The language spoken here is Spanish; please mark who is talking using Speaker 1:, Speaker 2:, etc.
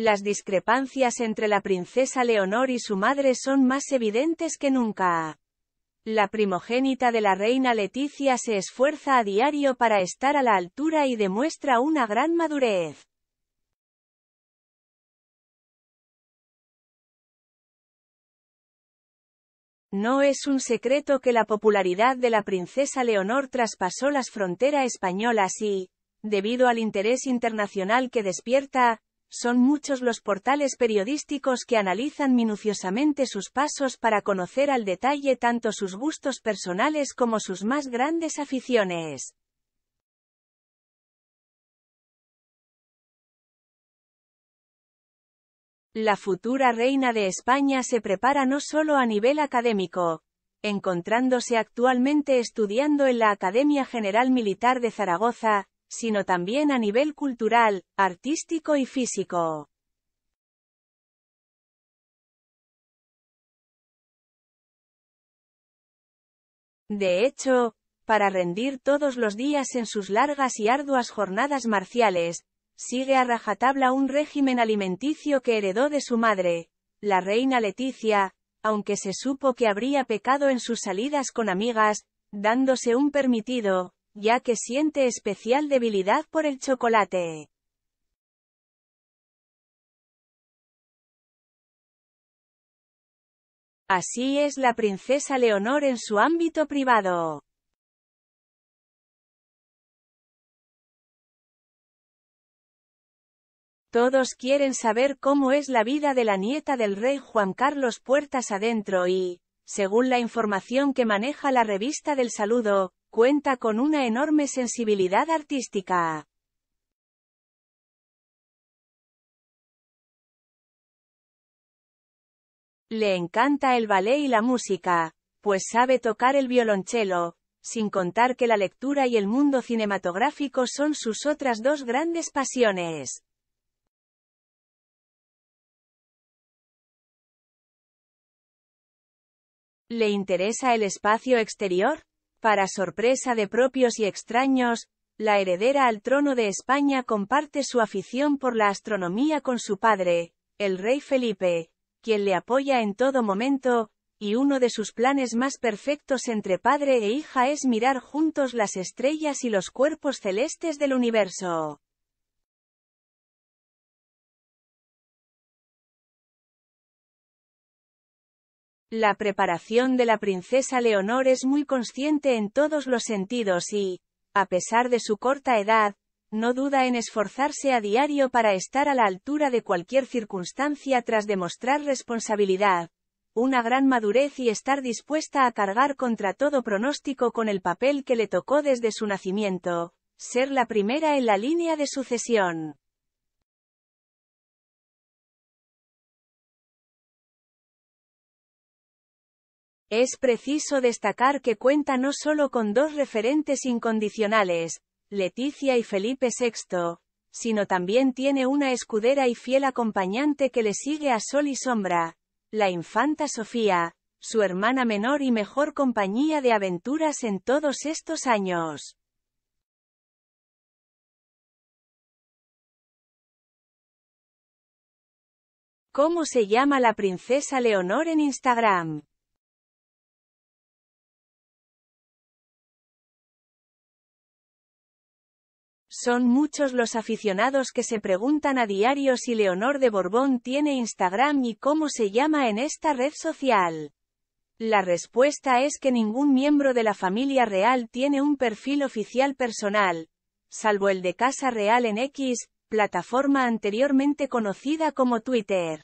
Speaker 1: Las discrepancias entre la princesa Leonor y su madre son más evidentes que nunca. La primogénita de la reina Leticia se esfuerza a diario para estar a la altura y demuestra una gran madurez. No es un secreto que la popularidad de la princesa Leonor traspasó las fronteras españolas y, debido al interés internacional que despierta, son muchos los portales periodísticos que analizan minuciosamente sus pasos para conocer al detalle tanto sus gustos personales como sus más grandes aficiones. La futura reina de España se prepara no solo a nivel académico, encontrándose actualmente estudiando en la Academia General Militar de Zaragoza, sino también a nivel cultural, artístico y físico. De hecho, para rendir todos los días en sus largas y arduas jornadas marciales, sigue a rajatabla un régimen alimenticio que heredó de su madre, la reina Leticia, aunque se supo que habría pecado en sus salidas con amigas, dándose un permitido, ya que siente especial debilidad por el chocolate.
Speaker 2: Así es la princesa Leonor en su ámbito privado.
Speaker 1: Todos quieren saber cómo es la vida de la nieta del rey Juan Carlos Puertas adentro y, según la información que maneja la revista del saludo, cuenta con una enorme sensibilidad artística. Le encanta el ballet y la música, pues sabe tocar el violonchelo, sin contar que la lectura y el mundo cinematográfico son sus otras dos grandes pasiones. ¿Le interesa el espacio exterior? Para sorpresa de propios y extraños, la heredera al trono de España comparte su afición por la astronomía con su padre, el rey Felipe, quien le apoya en todo momento, y uno de sus planes más perfectos entre padre e hija es mirar juntos las estrellas y los cuerpos celestes del
Speaker 2: universo.
Speaker 1: La preparación de la princesa Leonor es muy consciente en todos los sentidos y, a pesar de su corta edad, no duda en esforzarse a diario para estar a la altura de cualquier circunstancia tras demostrar responsabilidad, una gran madurez y estar dispuesta a cargar contra todo pronóstico con el papel que le tocó desde su nacimiento, ser la primera en la línea de sucesión. Es preciso destacar que cuenta no solo con dos referentes incondicionales, Leticia y Felipe VI, sino también tiene una escudera y fiel acompañante que le sigue a sol y sombra, la infanta Sofía, su hermana menor y mejor compañía de aventuras en todos estos años.
Speaker 2: ¿Cómo se llama la princesa Leonor en Instagram? Son
Speaker 1: muchos los aficionados que se preguntan a diario si Leonor de Borbón tiene Instagram y cómo se llama en esta red social. La respuesta es que ningún miembro de la familia real tiene un perfil oficial personal, salvo el de Casa Real en X, plataforma anteriormente conocida como Twitter.